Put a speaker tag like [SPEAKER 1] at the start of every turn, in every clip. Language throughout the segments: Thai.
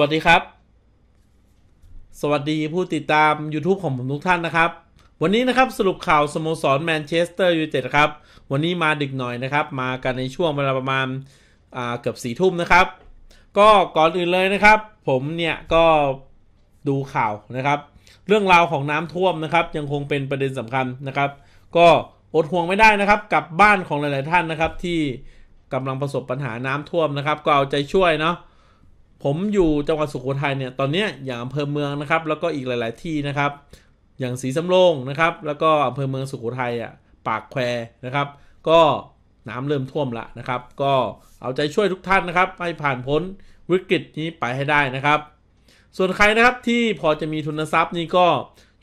[SPEAKER 1] วัสดีครับ สวัสดีผู้ติดตาม YouTube ของผมทุกท่านนะครับ วันนี้นะครับสรุปข่าวสโมสรแมนเชสเตอร์ยูไนเต็ดครับ วันนี้มาดึกหน่อยนะครับ มากันในช่วงเวลาประมาณเกือบสี่ทุ่มนะครับ ก็ก่อนอื่นเลยนะครับ ผมเนี่ยก็ดูข่าวนะครับ เรื่องราวของน้ำท่วมนะครับ ยังคงเป็นประเด็นสำคัญนะครับ ก็อดห่วงไม่ได้นะครับ กับบ้านของหลายๆท่านนะครับที่กำลังประสบปัญหาน้ำท่วมนะครับก็เอาใจช่วยเนาะผมอยู่จังหวัดสุโขทัยเนี่ยตอนนี้อย่างอำเภอเมืองนะครับ แล้วก็อีกหลาย ๆ ที่นะครับ อย่างสีสำโรงนะครับ แล้วก็อำเภอเมืองสุโขทัยอ่ะปากแควนะครับ ก็น้ำเริ่มท่วมละนะครับ ก็เอาใจช่วยทุกท่านนะครับให้ผ่านพ้นวิกฤตนี้ไปให้ได้นะครับ ส่วนใครนะครับที่พอจะมีทุนทรัพย์นี่ก็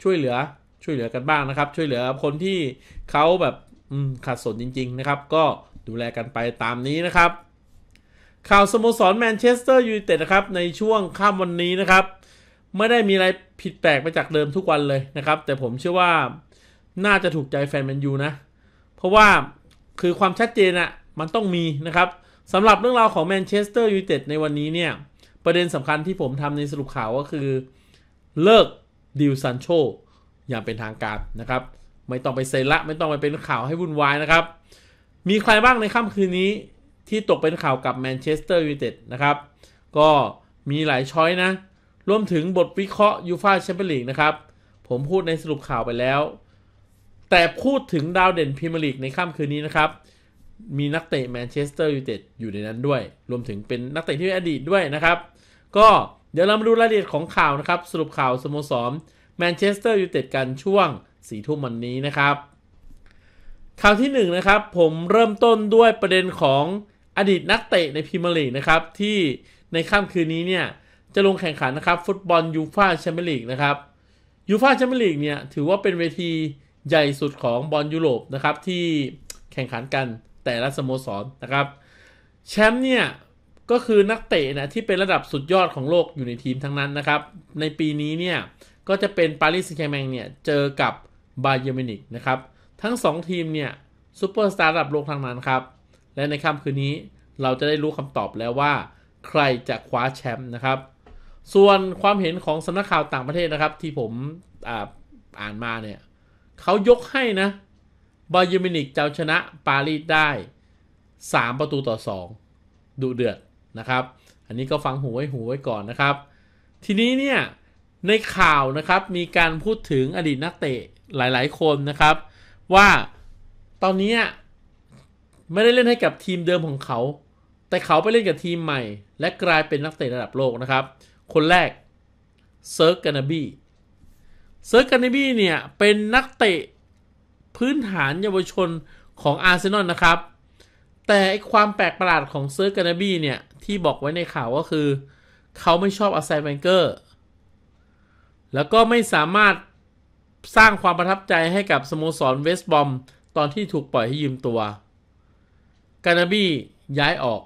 [SPEAKER 1] ช่วยเหลือช่วยเหลือกันบ้างนะครับ ช่วยเหลือคนที่เขาแบบขาดสนจริง ๆ นะครับ ก็ดูแลกันไปตามนี้นะครับข่าวสโมสรแมนเชสเตอร์ยูไนเต็ดนะครับ ในช่วงข้ามวันนี้นะครับ ไม่ได้มีอะไรผิดแปลกไปจากเดิมทุกวันเลยนะครับ แต่ผมเชื่อว่าน่าจะถูกใจแฟนแมนยูนะ เพราะว่าคือความชัดเจนอะมันต้องมีนะครับสำหรับเรื่องราวของแมนเชสเตอร์ยูไนเต็ดในวันนี้เนี่ย ประเด็นสำคัญที่ผมทำในสรุปข่าวก็คือเลิกดิวซันโชอย่างเป็นทางการนะครับ ไม่ต้องไปเซละไม่ต้องไปเป็นข่าวให้วุ่นวายนะครับ มีใครบ้างในค่ำคืนนี้ที่ตกเป็นข่าวกับแมนเชสเตอร์ยูไนเต็ดนะครับก็มีหลายช้อยนะรวมถึงบทวิเคราะห์ยูฟาแชมเปี้ยนลีกนะครับผมพูดในสรุปข่าวไปแล้ว แต่พูดถึงดาวเด่นพรีเมียร์ลีกในค่ำคืนนี้นะครับมีนักเตะแมนเชสเตอร์ยูไนเต็ดอยู่ในนั้นด้วย รวมถึงเป็นนักเตะที่อดีตด้วยนะครับ ก็เดี๋ยวเรามาดูรายละเอียดของข่าวนะครับสรุปข่าวสโมสรแมนเชสเตอร์ยูไนเต็ดกันช่วงสี่ทุ่มวันนี้นะครับข่าวที่1นนะครับผมเริ่มต้นด้วยประเด็นของอดีตนักเตะในพรีเมียร์ลีกนะครับ ที่ในค่ำคืนนี้เนี่ยจะลงแข่งขันนะครับฟุตบอลยูฟาแชมเปี้ยนลีกนะครับยูฟาแชมเปี้ยนลีกเนี่ยถือว่าเป็นเวทีใหญ่สุดของบอลยุโรปนะครับที่แข่งขันกันแต่ละสโมสรนนะครับแชมป์เนี่ยก็คือนักเตะนะที่เป็นระดับสุดยอดของโลกอยู่ในทีมทั้งนั้นนะครับ ในปีนี้เนี่ย ก็จะเป็นปารีสแซงต์แมงเนี่ยเจอกับบาเยอร์มินิกนะครับทั้ง 2 ทีมเนี่ยซูเปอร์สตาร์ระดับโลกทั้งนั้นครับและในค่ำคืนนี้เราจะได้รู้คำตอบแล้วว่า ใครจะคว้าแชมป์นะครับ ส่วนความเห็นของสำนักข่าวต่างประเทศนะครับที่ผมอ่าอ่านมาเนี่ยเขายกให้นะบาเยมินิกจะชนะปารีสได้ 3 ประตูต่อ 2 ดูเดือดนะครับ อันนี้ก็ฟังหูไว้หูไว้ก่อนนะครับ ทีนี้เนี่ย ในข่าวนะครับมีการพูดถึงอดีตนักเตะหลาย ๆคนนะครับว่าตอนนี้ไม่ได้เล่นให้กับทีมเดิมของเขา แต่เขาไปเล่นกับทีมใหม่และกลายเป็นนักเตะระดับโลกนะครับ คนแรกเซิร์กกานาบีเซิร์กกานาบีเนี่ยเป็นนักเตะพื้นฐานเยาวชนของอาร์เซนอลนะครับ แต่ความแปลกประหลาดของเซิร์กกานาบีเนี่ย ที่บอกไว้ในข่าวก็คือ เขาไม่ชอบอาไซแมนเกอร์ แล้วก็ไม่สามารถสร้างความประทับใจให้กับสโมสรเวสต์บอมตอนที่ถูกปล่อยให้ยืมตัวกานาบี้ย้ายออก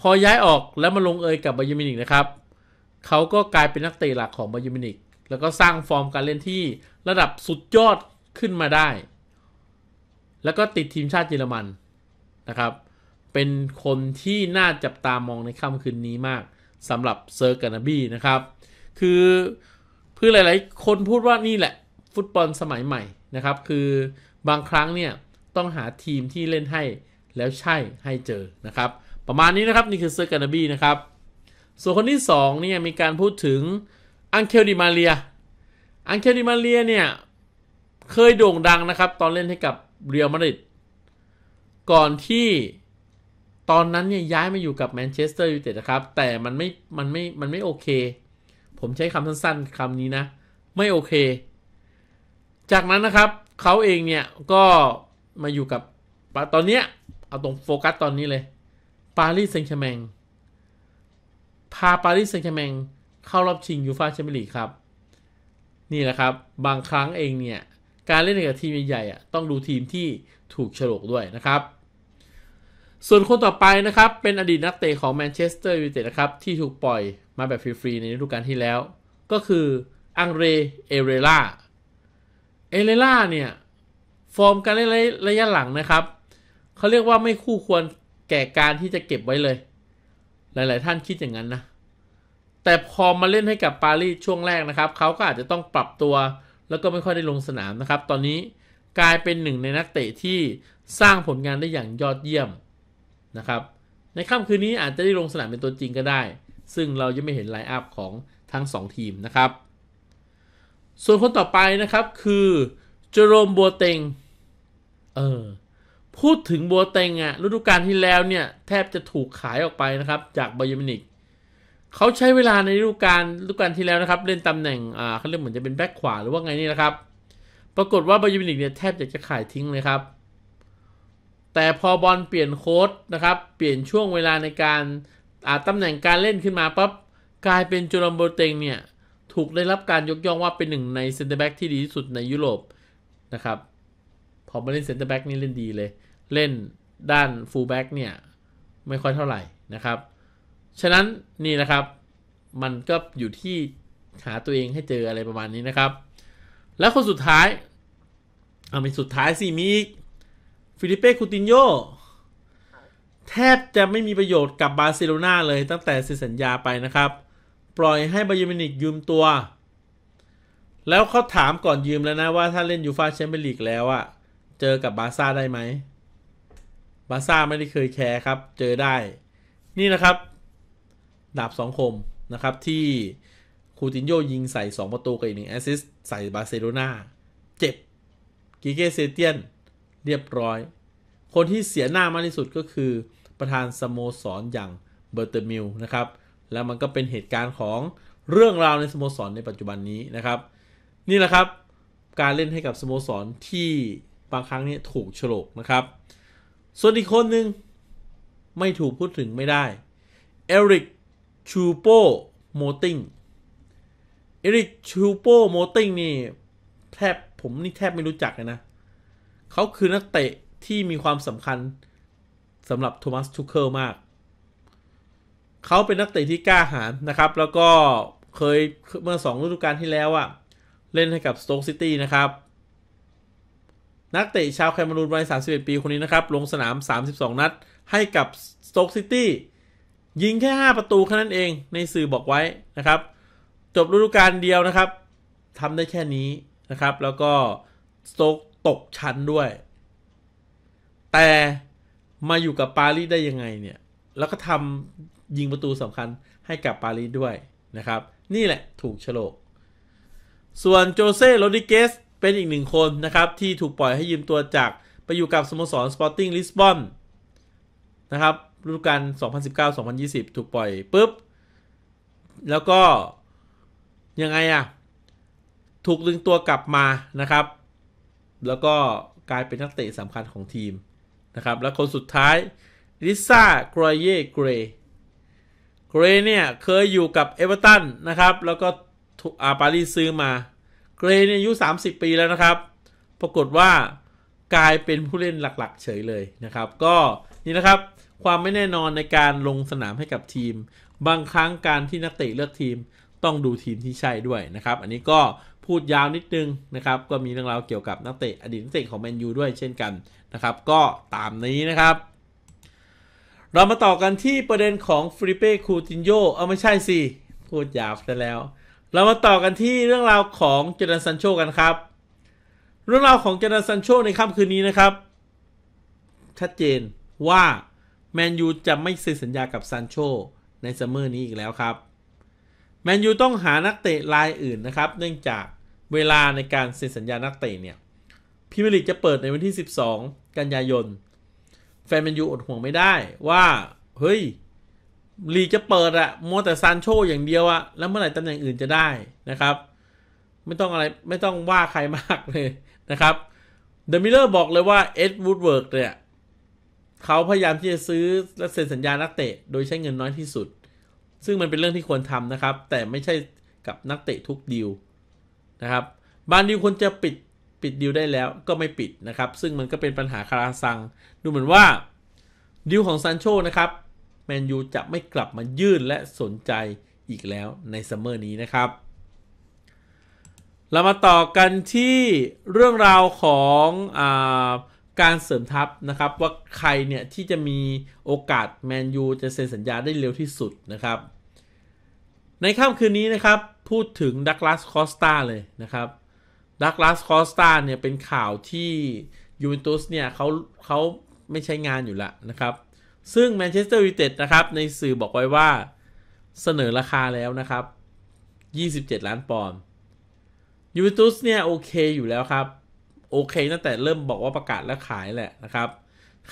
[SPEAKER 1] พอย้ายออกแล้วมาลงเอยกับบาเยมินิกนะครับเขาก็กลายเป็นนักเตะหลักของบาเยมินิกแล้วก็สร้างฟอร์มการเล่นที่ระดับสุดยอดขึ้นมาได้ แล้วก็ติดทีมชาติเยอรมันนะครับ เป็นคนที่น่าจับตามองในค่ำคืนนี้มากสำหรับเซอร์กานาบี้นะครับคือเพื่อหลายๆ คนพูดว่านี่แหละฟุตบอลสมัยใหม่นะครับคือบางครั้งเนี่ยต้องหาทีมที่เล่นให้แล้วใช่ให้เจอนะครับ ประมาณนี้นะครับนี่คือเซอร์กานาบีนะครับ ส่วนคนที่2เนี่ยมีการพูดถึงอังเคลดิมาเรียอังเคลดิมาเรียเนี่ย เคยโด่งดังนะครับตอนเล่นให้กับเรียลมาดริดก่อนที่ตอนนั้นเนี่ยย้ายมาอยู่กับแมนเชสเตอร์ยูไนเต็ดนะครับ แต่มันไม่มันไม่มันไม่โอเค ผมใช้คำสั้นๆคำนี้นะ ไม่โอเค จากนั้นนะครับเขาเองเนี่ยก็มาอยู่กับตอนเนี้ยเอาตรงโฟกัสตอนนี้เลย ปารีสเซงต์แชแมง พาปารีสเซงต์แชแมงเข้ารอบชิงยูฟ่าแชมเปี้ยนลีกครับ นี่แหละครับบางครั้งเองเนี่ย การเล่นกับทีมใหญ่ๆอ่ะต้องดูทีมที่ถูกฉลกด้วยนะครับ ส่วนคนต่อไปนะครับ เป็นอดีตนักเตะของแมนเชสเตอร์ยูไนเต็ดนะครับ ที่ถูกปล่อยมาแบบฟรี ๆ ในฤดูกาลที่แล้ว ก็คืออังเร เอเรล่า เอเรล่าเนี่ยฟอร์มการเล่นระยะหลังนะครับเขาเรียกว่าไม่คู่ควรแก่การที่จะเก็บไว้เลย หลายๆ ท่านคิดอย่างนั้นนะ แต่พอมาเล่นให้กับปารีสช่วงแรกนะครับ เขาก็อาจจะต้องปรับตัว แล้วก็ไม่ค่อยได้ลงสนามนะครับ ตอนนี้กลายเป็นหนึ่งในนักเตะที่สร้างผลงานได้อย่างยอดเยี่ยมนะครับ ในค่ำคืนนี้อาจจะได้ลงสนามเป็นตัวจริงก็ได้ ซึ่งเรายังไม่เห็นไลน์อัพของทั้ง 2 ทีมนะครับ ส่วนคนต่อไปนะครับคือเจอโรมบัวเต็งเออพูดถึงบัวเต็งอะฤดูกาลที่แล้วเนี่ยแทบจะถูกขายออกไปนะครับ จากบายมินิกเขาใช้เวลาในฤดูกาลฤดูกาลที่แล้วนะครับ เล่นตำแหน่งอ่าเขาเรียกเหมือนจะเป็นแบ็คขวาหรือว่าไง นี่นะครับ ปรากฏว่าบายมินิกเนี่ยแทบจะจะขายทิ้งเลยครับ แต่พอบอลเปลี่ยนโค้ดนะครับ เปลี่ยนช่วงเวลาในการอ่าตำแหน่งการเล่นขึ้นมาปั๊บกลายเป็นจูรัมโบเต็งเนี่ยถูกได้รับการยกย่องว่าเป็นหนึ่งในเซนเตอร์แบ็กที่ดีที่สุดในยุโรปนะครับพอมาเล่นเซนเตอร์แบ็กนี่เล่นดีเลย เล่นด้านฟูลแบ็กเนี่ย ไม่ค่อยเท่าไหร่นะครับ ฉะนั้นนี่นะครับ มันก็อยู่ที่ หาตัวเองให้เจออะไรประมาณนี้นะครับ แล้วคนสุดท้าย เอาเป็นสุดท้ายสิมีฟิลิเป้คูตินโยแทบจะไม่มีประโยชน์กับบาร์เซโลนาเลยตั้งแต่เซ็นสัญญาไปนะครับ ปล่อยให้บาเยมินิกยืมตัว แล้วเขาถามก่อนยืมแล้วนะว่าถ้าเล่นยูฟาแชมเปี้ยนลีกแล้วอะเจอกับบาซ่าได้ไหม บาซ่าไม่ได้เคยแคร์ครับ เจอได้ นี่นะครับ ดาบสองคมนะครับที่คูตินโยยิงใส่ 2 ประตูกับอีกหนึ่งแอสซิสต์ใส่บาเซโลนาเจ็บกิเกเซเตียนเรียบร้อย คนที่เสียหน้ามากที่สุดก็คือ ประธานสโมสรออย่างเบอร์เตอร์มิลนะครับ แล้วมันก็เป็นเหตุการณ์ของเรื่องราวในสโมสรในปัจจุบันนี้นะครับ นี่แหละครับการเล่นให้กับสโมสรที่บางครั้งเนี่ยถูกฉลกนะครับ ส่วนอีกคนหนึ่งไม่ถูกพูดถึงไม่ได้ เอริกชูโปโมติงเอริกชูโปโมติงนี่แทบผมนี่แทบไม่รู้จักเลยนะ เขาคือนักเตะที่มีความสำคัญสำหรับโทมัสทูเคิลมากเขาเป็นนักเตะที่กล้าหาญนะครับ แล้วก็เคยเมื่อสองฤดูกาลที่แล้วอะเล่นให้กับสโต๊กซิตี้นะครับนักเตะชาวแคนาดูนวัย 31 ปีคนนี้นะครับ ลงสนาม 32 นัดให้กับสโตกซิตี้ยิงแค่ 5 ประตูแค่นั้นเองในสื่อบอกไว้นะครับ จบฤดูกาลเดียวนะครับทำได้แค่นี้นะครับ แล้วก็สโตกตกชั้นด้วย แต่มาอยู่กับปารีสได้ยังไงเนี่ย แล้วก็ทำยิงประตูสำคัญให้กับปารีสด้วยนะครับ นี่แหละถูกฉลก ส่วนโจเซ่โรดิเกสเป็นอีกหนึ่งคนนะครับที่ถูกปล่อยให้ยืมตัวจากไปอยู่กับสโมสรสปอร์ติ้งลิสบอน นะครับฤดูกาล 2019-2020 ถูกปล่อยปุ๊บ แล้วก็ยังไงอะถูกดึงตัวกลับมานะครับ แล้วก็กลายเป็นนักเตะสำคัญของทีมนะครับและคนสุดท้ายลิซ่ากรเย่เกรเกรเนี่ยเคยอยู่กับเอเวอร์ตันนะครับแล้วก็อาปารีซื้อมาเกรนอายุ30 ปีแล้วนะครับ ปรากฏว่ากลายเป็นผู้เล่นหลักๆ เฉยเลยนะครับ ก็นี่นะครับความไม่แน่นอนในการลงสนามให้กับทีม บางครั้งการที่นักเตะเลือกทีม ต้องดูทีมที่ใช่ด้วยนะครับ อันนี้ก็พูดยาวนิดนึงนะครับ ก็มีเรื่องราวเกี่ยวกับนักเตะอดีตนักเตะของแมนยูด้วยเช่นกันนะครับ ก็ตามนี้นะครับ เรามาต่อกันที่ประเด็นของฟริเป้คูตินโยเอาไม่ใช่สิ พูดยาวซะแล้วเรามาต่อกันที่เรื่องราวของเจดันซันโชกันครับ เรื่องราวของเจดันซันโชในค่ำคืนนี้นะครับชัดเจนว่าแมนยูจะไม่เซ็นสัญญากับซันโชในซัมเมอร์นี้อีกแล้วครับแมนยูต้องหานักเตะรายอื่นนะครับ เนื่องจากเวลาในการเซ็นสัญญานักเตะเนี่ยพิมลิกจะเปิดในวันที่ 12 กันยายนแฟนแมนยูอดห่วงไม่ได้ว่าเฮ้ยลีจะเปิดอะมัวแต่ซานโชอย่างเดียวอะแล้วเมื่อไหร่ตำแหน่งอื่นจะได้นะครับ ไม่ต้องอะไร ไม่ต้องว่าใครมากเลยนะครับ เดมิเลอร์บอกเลยว่าเอ็ดวูดเวิร์กเนี่ย เขาพยายามที่จะซื้อและเซ็นสัญญานักเตะ โดยใช้เงินน้อยที่สุด ซึ่งมันเป็นเรื่องที่ควรทำนะครับ แต่ไม่ใช่กับนักเตะทุกดีลนะครับบางดีลควรจะปิดปิดดีลได้แล้วก็ไม่ปิดนะครับ ซึ่งมันก็เป็นปัญหาคาราซัง ดูเหมือนว่าดีลของซานโชนะครับแมนยูจะไม่กลับมายื่นและสนใจอีกแล้วในซัมเมอร์นี้นะครับ เรามาต่อกันที่เรื่องราวของอาการเสริมทัพนะครับ ว่าใครเนี่ยที่จะมีโอกาสแมนยูจะเซ็นสัญญาได้เร็วที่สุดนะครับ ในค่ำคืนนี้นะครับพูดถึงดักลาสคอสตาเลยนะครับดักลาสคอสตาเนี่ยเป็นข่าวที่ยูเวนตุสเนี่ยเขาเขาไม่ใช้งานอยู่ละนะครับซึ่งแมนเชสเตอร์ยูไนเต็ดนะครับในสื่อบอกไว้ว่าเสนอราคาแล้วนะครับ 27 ล้านปอนด์ยูเวนตุสเนี่ย โอเคอยู่แล้วครับ โอเค ตั้งแต่เริ่มบอกว่าประกาศและขายแหละนะครับ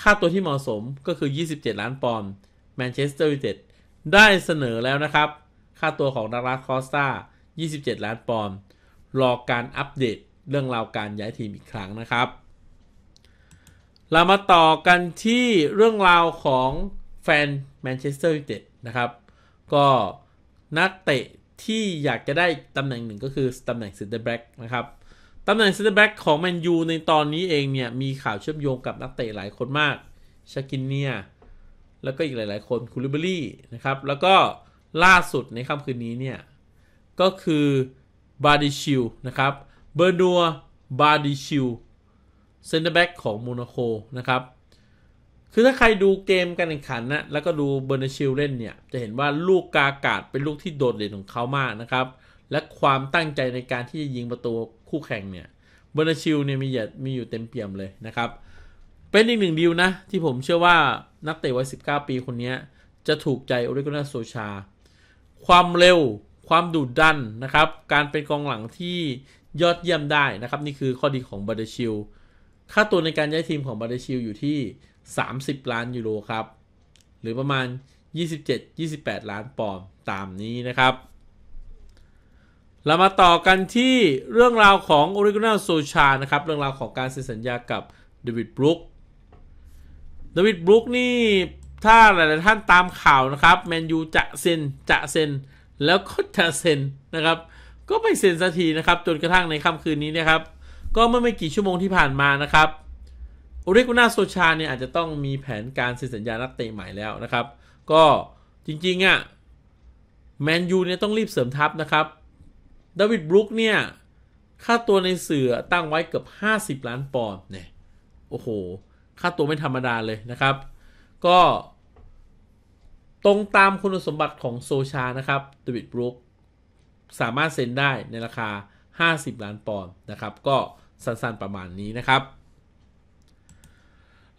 [SPEAKER 1] ค่าตัวที่เหมาะสมก็คือ 27 ล้านปอนด์แมนเชสเตอร์ยูไนเต็ดได้เสนอแล้วนะครับ ค่าตัวของดาราคอสตา27 ล้านปอนด์รอการอัปเดตเรื่องราวการย้ายทีมอีกครั้งนะครับเรามาต่อกันที่เรื่องราวของแฟนแมนเชสเตอร์ยูไนเต็ดนะครับ ก็นักเตะที่อยากจะได้ตำแหน่งหนึ่งก็คือตำแหน่งซินเตอร์แบ็กนะครับตำแหน่งซินเตอร์แบ็กของแมนยูในตอนนี้เองเนี่ย มีข่าวเชื่อมโยงกับนักเตะหลายคนมากชากินเนียแล้วก็อีกหลายๆคนคูลิเบอรี่นะครับ แล้วก็ล่าสุดในค่ำคืนนี้เนี่ย ก็คือบาร์ดิชิลนะครับเบอร์นัวบาร์ดิชิลเซนเตอร์แบ็กของโมนาโกนะครับ คือถ้าใครดูเกมการแข่งขันนะ แล้วก็ดูเบอร์นชิลเล่นเนี่ย จะเห็นว่าลูกกากาดเป็นลูกที่โดดเด่นของเขามากนะครับ และความตั้งใจในการที่จะยิงประตูคู่แข่งเนี่ย เบอร์นชิลเนี่ยมีมีอยู่เต็มเปี่ยมเลยนะครับ เป็นอีกหนึ่งดีลนะที่ผมเชื่อว่านักเตะวัย19 ปีคนนี้จะถูกใจโอริโกนาโซชา ความเร็ว ความดุดันนะครับ การเป็นกองหลังที่ยอดเยี่ยมได้นะครับนี่คือข้อดีของเบอ์นาชิลค่าตัวในการย้ายทีมของบาเดชิลอยู่ที่ 30 ล้านยูโรครับ หรือประมาณ 27-28 ล้านปอนด์ตามนี้นะครับ เรามาต่อกันที่เรื่องราวของออริจินัลโซชานะครับ เรื่องราวของการเซ็นสัญญากับเดวิดบรูคเดวิดบรูคนี่ถ้าหลายๆท่านตามข่าวนะครับ แมนยูจะเซ็น จะเซ็น แล้วก็จะเซ็นนะครับ ก็ไม่เซ็นสักทีนะครับ จนกระทั่งในค่ำคืนนี้นะครับก็เมื่อไม่กี่ชั่วโมงที่ผ่านมานะครับอุริกุนาโซชาเนี่ยอาจจะต้องมีแผนการเซ็นสัญญานักเตะใหม่แล้วนะครับ ก็จริง ๆอะ่ะแมนยูเนี่ยต้องรีบเสริมทัพนะครับดาวิดบรูคเนี่ย ค่าตัวในเสือตั้งไว้เกือบ 50 ล้านปอนด์เนี่ย โอ้โห ค่าตัวไม่ธรรมดาเลยนะครับ ก็ตรงตามคุณสมบัติของโซชานะครับดวิดบรูคสามารถเซ็นได้ในราคา 50 ล้านปอนด์นะครับ ก็สั้นๆ ประมาณนี้นะครับ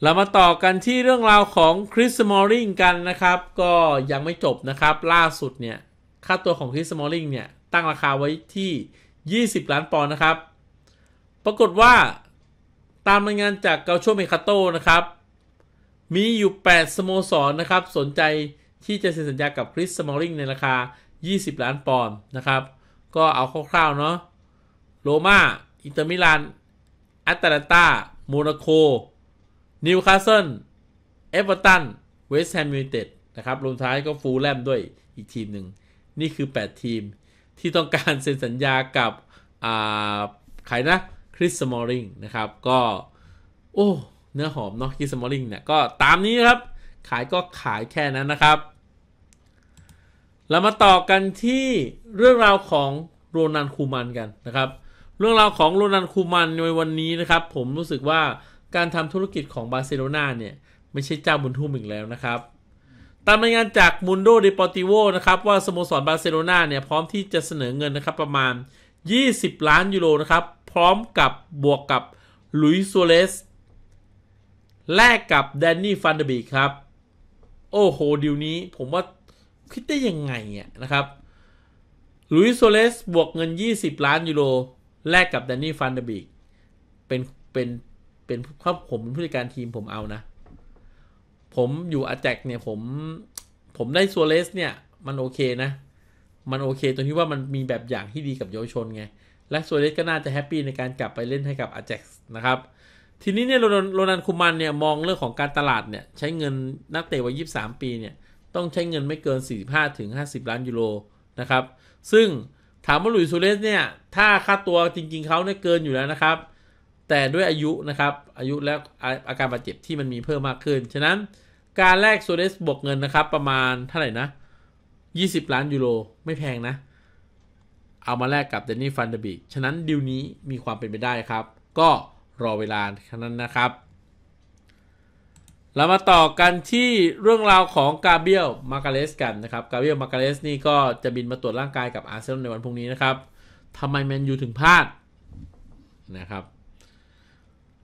[SPEAKER 1] เรามาต่อกันที่เรื่องราวของคริสมอรลิงกันนะครับ ก็ยังไม่จบนะครับ ล่าสุดเนี่ย ค่าตัวของคริสมอรลิงเนี่ย ตั้งราคาไว้ที่ 20 ล้านปอนด์นะครับ ปรากฏว่า ตามรายงานจากเกาโชเมคาโตนะครับ มีอยู่ 8 สโมสรนนะครับ สนใจที่จะเซ็นสัญญากับคริสมอรลิงในราคา 20 ล้านปอนด์นะครับ ก็เอาคร่าวๆ เนาะโรมาอินเตอร์มิลานแอตแลนตาโมนาโกนิวคาสเซิลเอเวอร์ตัน เวสต์แฮมยูไนเต็ดนะครับ รวมท้ายก็ฟูลแลมด้วยอีกทีมหนึ่ง นี่คือ 8 ทีมที่ต้องการเซ็นสัญญากับาใครนะ คริสมอริงนะครับก็ โอ้ เนื้อหอมเนาะ คริสมอริงเนี่ย ก็ตามนี้ครับ ขายก็ขายแค่นั้นนะครับ เรามาต่อกันที่เรื่องราวของโรนันคูมันกันนะครับเรื่องราวของโรนันคูมันในวันนี้นะครับผมรู้สึกว่าการทำธุรกิจของบาร์เซโลนาเนี่ย ไม่ใช่เจ้าบุญทุ่มอีกแล้วนะครับ ตามรายงานจากมุนโดเดปอติโวนะครับว่าสโมสรบาร์เซโลนาเนี่ย พร้อมที่จะเสนอเงินนะครับประมาณ 20 ล้านยูโรนะครับ พร้อมกับบวกกับลุยส์ซัวเลสแลกกับแดนนี่ฟันเดบีครับ โอ้โหดีวนี้ผมว่าคิดได้ยังไงอ่ะนะครับลุยส์โซเลสบวกเงิน 20 ล้านยูโรแลกกับแดนนี่ฟันเดบิกเป็น เป็น เป็นครอบผมเป็นผู้จัดการทีมผมเอานะ ผมอยู่อาแจกเนี่ย ผม ผมได้ ซัวเรสเนี่ย มัน โอเค นะ มัน โอเคตรงที่ว่ามันมีแบบอย่างที่ดีกับเยาวชน ไง และ ซัวเรสก็ น่า จะแฮปปี้ในการกลับไปเล่นให้กับอาแจกนะ ครับ ทีนี้เนี่ยโรนันคุมัน เนี่ย มองเรื่องของการตลาดเนี่ยใช้เงินนักเตะวัยยี่สสิบามปีเนี่ยต้องใช้เงินไม่เกิน 45-50ล้านยูโรนะครับซึ่งถามว่าหลุยซูเรสเนี่ย ถ้าค่าตัวจริงๆเขาเนี่ยเกินอยู่แล้วนะครับ แต่ด้วยอายุนะครับ อายุแล้วอาการบาดเจ็บที่มันมีเพิ่มมากขึ้น ฉะนั้นการแลกซเรสบวกเงินนะครับประมาณเท่าไหร่นะ 20 ล้านยูโรไม่แพงนะ เอามาแลกกับเดนนี่ฟันเดบิกฉะนั้นดิวนี้มีความเป็นไปได้ครับ ก็รอเวลาฉะ่นั้นนะครับเรามาต่อกันที่เรื่องราวของกาเบียลมาการเลสกันนะครับกาเบียลมาการเลสนี่ก็จะบินมาตรวจร่างกายกับอาร์เซนอลในวันพรุ่งนี้นะครับทำไมแมนยูถึงพลาดนะครับ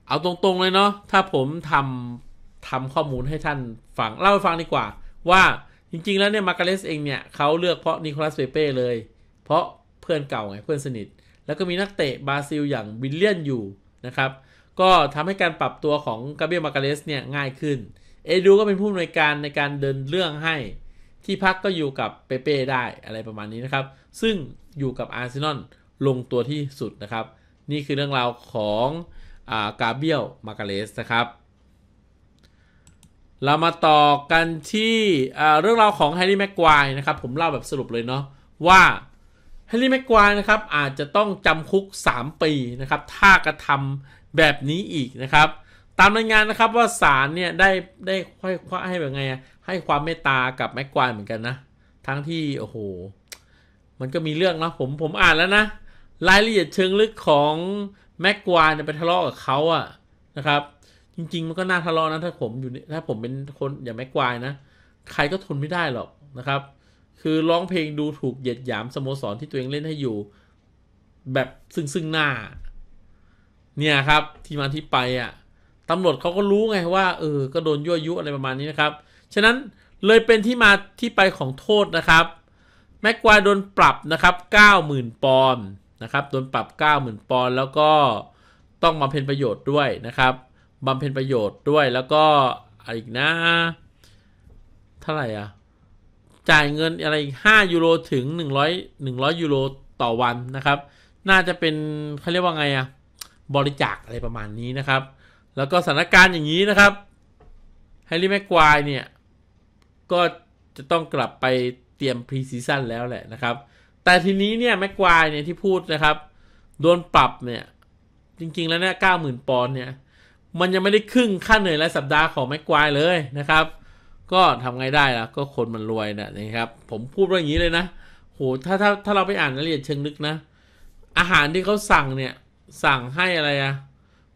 [SPEAKER 1] เอาตรงๆเลยเนาะถ้าผมทำทำข้อมูลให้ท่านฟังเล่าให้ฟังดีกว่า ว่าจริงๆแล้วเนี่ยมาการเลสเองเนี่ยเขาเลือกเพราะนิโคลัสเปเป้เลย เพราะเพื่อนเก่าไงเพื่อนสนิท แล้วก็มีนักเตะบราซิลอย่างบิลเลียนอยู่นะครับก็ทำให้การปรับตัวของกาเบียล มาการเลสเนี่ยง่ายขึ้น เอดู ก็เป็นผู้อำนวยการในการเดินเรื่องให้ ที่พักก็อยู่กับเปเป้ได้อะไรประมาณนี้นะครับ ซึ่งอยู่กับอาร์เซนอลลงตัวที่สุดนะครับ นี่คือเรื่องราวของากาเบียล มาการเลสนะครับ เรามาต่อกันที่เรื่องราวของแฮร์รี่แม็กควายนะครับ ผมเล่าแบบสรุปเลยเนาะว่าแฮร์รี่แม็กควายนะครับอาจจะต้องจำคุก 3 ปีนะครับถ้ากระทำแบบนี้อีกนะครับ ตามรายงานนะครับ ว่าศาลเนี่ยได้ได้ค่อยคว้าให้แบบไงให้ความเมตตากับแม็กควายเหมือนกันนะทั้งที่โอ้โห มันก็มีเรื่องนะผมผมอ่านแล้วนะ รายละเอียดเชิงลึกของแม็กควายเนี่ยไปทะเลาะกับเขาอะนะครับ จริงๆ มันก็น่าทะเลาะนะถ้าผมอยู่ถ้าผมเป็นคนอย่าง แม็กควายนะ ใครก็ทนไม่ได้หรอกนะครับ คือร้องเพลงดูถูกเหยียดหยามสโมสรที่ตัวเองเล่นให้อยู่ แบบซึ่งซึ่งหน้าเนี่ย ครับ ที่มาที่ไปอ่ะ ตำรวจเขาก็รู้ไงว่าเออก็โดนยั่วยุอะไรประมาณนี้นะครับฉะนั้นเลยเป็นที่มาที่ไปของโทษนะครับแม็กควายโดนปรับนะครับ90,000ปอนด์นะครับโดนปรับ 90,000 ปอนด์แล้วก็ต้องบำเพ็ญประโยชน์ด้วยนะครับบำเพ็ญประโยชน์ด้วยแล้วก็อะไรอีกนะเท่าไหร่อ่ะจ่ายเงินอะไรอีก5ยูโรถึง100 100ยูโรต่อวันนะครับน่าจะเป็นเขาเรียกว่าไงอ่ะบริจาคอะไรประมาณนี้นะครับ แล้วก็สถานการณ์อย่างนี้นะครับแฮร์รี่แม็กควายเนี่ยก็จะต้องกลับไปเตรียมพรีซีซั่นแล้วแหละนะครับ แต่ทีนี้เนี่ยแม็กควายเนี่ยที่พูดนะครับ โดนปรับเนี่ยจริงๆแล้วเนี่ยเก้าหมื่นปอนด์เนี่ย มันยังไม่ได้ครึ่งค่าเหนื่อยรายสัปดาห์ของแม็กควาย เลยนะครับ ก็ทำไงได้ล่ะก็คนมันรวยนะนะครับ ผมพูดว่าอย่างนี้เลยนะ โหถ้าถ้าถ้าเราไปอ่านรายละเอียดเชิงลึกนะ อาหารที่เขาสั่งเนี่ยสั่งให้อะไรอะ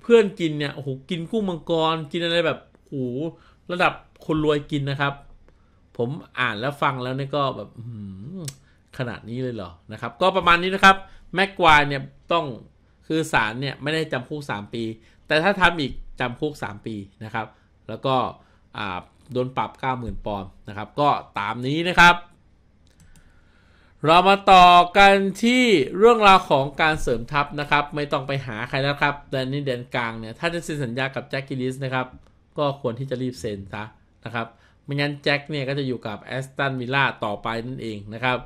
[SPEAKER 1] เพื่อนกินเนี่ยโอ้โหกินกุ้งมังกร กินอะไรแบบโอ้ระดับคนรวยกินนะครับ ผมอ่านแล้วฟังแล้วเนี่ยก็แบบขนาดนี้เลยเหรอนะครับ ก็ประมาณนี้นะครับแม็กควายเนี่ยต้องคือสารเนี่ยไม่ได้จำคุก3ปีแต่ถ้าทำอีกจำคุก3ปีนะครับ แล้วก็โดนปรับ90,000ปอนด์นะครับ ก็ตามนี้นะครับเรามาต่อกันที่เรื่องราวของการเสริมทัพนะครับ ไม่ต้องไปหาใครนะครับแดนนี่เดนกลางเนี่ย ถ้าจะเซ็นสัญญากับแจ็คกิลิสนะครับ ก็ควรที่จะรีบเซ็นซะนะครับ ไม่งั้นแจ็คเนี่ยก็จะอยู่กับแอสตันวิลล่าต่อไปนั่นเองนะครับ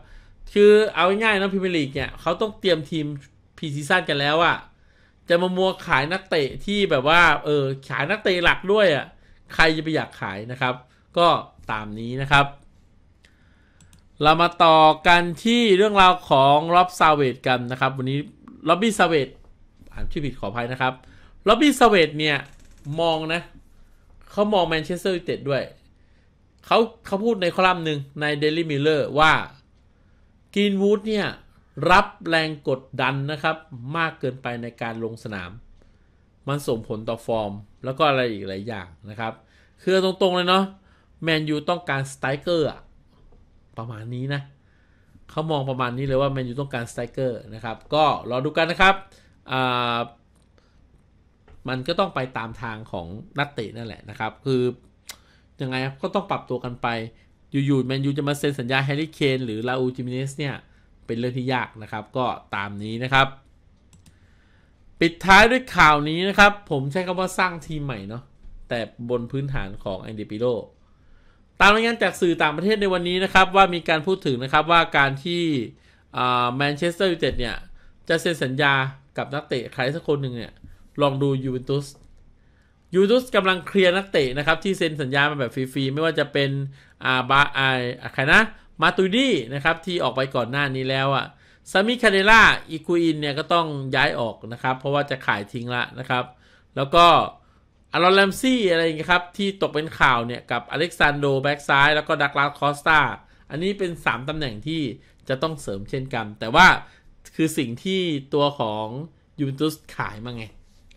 [SPEAKER 1] คือเอาง่ายๆนะพิมพลีกเนี่ย เขาต้องเตรียมทีมพีซีซั่นกันแล้วอะจะมามัวขายนักเตะที่แบบว่า เออขายนักเตะหลักด้วยอะใครจะไปอยากขายนะครับ ก็ตามนี้นะครับเรามาต่อกันที่เรื่องราวของล็อบซาเวตกันนะครับ วันนี้ล็อบบี้ซาเวตอ่านชื่อผิดขออภัยนะครับล็อบบี้ซาเวตเนี่ยมองนะเขามองแมนเชสเตอร์ยูไนเต็ดด้วยเขาเขาพูดในคอลัมน์หนึ่งในเดลี่มิลเลอร์ว่ากินวูดเนี่ย รับแรงกดดันนะครับ มากเกินไปในการลงสนาม มันส่งผลต่อฟอร์ม แล้วก็อะไรอีกหลายอย่างนะครับ คือตรงๆเลยเนาะแมนยูต้องการสไตรเกอร์ประมาณนี้นะเขามองประมาณนี้เลยว่าแมนยูต้องการสไตรเกอร์นะครับ ก็รอดูกันนะครับ มันก็ต้องไปตามทางของนักเตะนั่นแหละ นะครับ คือยังไงก็ต้องปรับตัวกันไป อยู่ๆแมนยูจะมาเซ็นสัญญาแฮร์รี่เคนหรือลาอูจิมิเนสเนี่ยเป็นเรื่องที่ยากนะครับ ก็ตามนี้นะครับ ปิดท้ายด้วยข่าวนี้นะครับ ผมใช้คำว่าสร้างทีมใหม่เนาะ แต่บนพื้นฐานของแอนดิปิโรตามรายงานจากสื่อต่างประเทศในวันนี้นะครับว่ามีการพูดถึงนะครับว่าการที่แมนเชสเตอร์ยูไนเต็ดเนี่ยจะเซ็นสัญญากับนักเตะใครสักคนหนึ่งเนี่ยลองดูยูเวนตุสยูเวนตุสกำลังเคลียร์นักเตะนะครับที่เซ็นสัญญามาแบบฟรีๆไม่ว่าจะเป็นอาบาไอใครนะมาตูดี้นะครับที่ออกไปก่อนหน้านี้แล้วอะซามิคาเดล่าอีกูอินเนี่ยก็ต้องย้ายออกนะครับ เพราะว่าจะขายทิ้งละนะครับ แล้วก็อลอนแลมซี่อะไรอย่างเงี้ยครับ ที่ตกเป็นข่าวเนี่ย กับอเล็กซานโดแบ็กซ้ายแล้วก็ดักลาส คอสตาอันนี้เป็น 3 ตำแหน่งที่จะต้องเสริมเช่นกัน แต่ว่าคือสิ่งที่ตัวของยูเวนตุสขายมาไง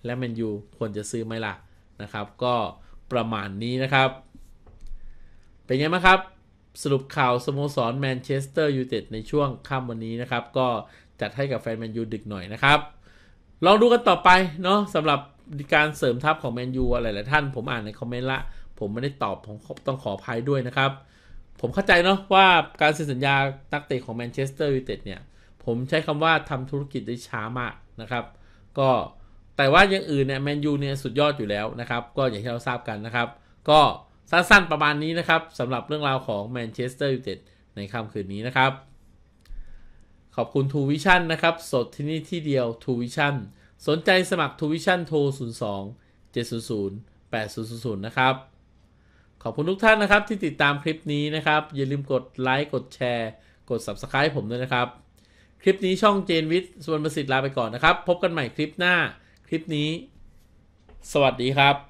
[SPEAKER 1] และแมนยูควรจะซื้อไหมล่ะนะครับ ก็ประมาณนี้นะครับ เป็นไงบ้างครับ สรุปข่าว สโมสรแมนเชสเตอร์ยูไนเต็ดในช่วงค่ำวันนี้นะครับก็จัดให้กับแฟนแมนยูดึกหน่อยนะครับลองดูกันต่อไปเนาะสำหรับการเสริมทัพของแมนยูอะไรหลายท่านผมอ่านในคอมเมนต์ละ ผมไม่ได้ตอบผมต้องขออภัยด้วยนะครับ ผมเข้าใจเนาะว่าการเซ็นสัญญานักเตะของแมนเชสเตอร์ยูไนเต็ดเนี่ยผมใช้คำว่าทำธุรกิจได้ช้ามากนะครับ ก็แต่ว่าอย่างอื่นเนี่ยแมนยูเนี่ยสุดยอดอยู่แล้วนะครับ ก็อย่างที่เราทราบกันนะครับ ก็สั้นๆประมาณนี้นะครับสำหรับเรื่องราวของแมนเชสเตอร์ยูไนเต็ดในค่ำคืนนี้นะครับขอบคุณทูวิชั่นนะครับสดที่นี่ที่เดียวทูวิชั่นสนใจสมัครทูวิชั่นโทร 02 700 8000 นะครับ ขอบคุณทุกท่านนะครับที่ติดตามคลิปนี้นะครับ อย่าลืมกดไลค์ กดแชร์ กด Subscribe ผมด้วยนะครับ คลิปนี้ช่องเจนวิทย์สวนประสิทธิ์ลาไปก่อนนะครับ พบกันใหม่คลิปหน้า คลิปนี้ สวัสดีครับ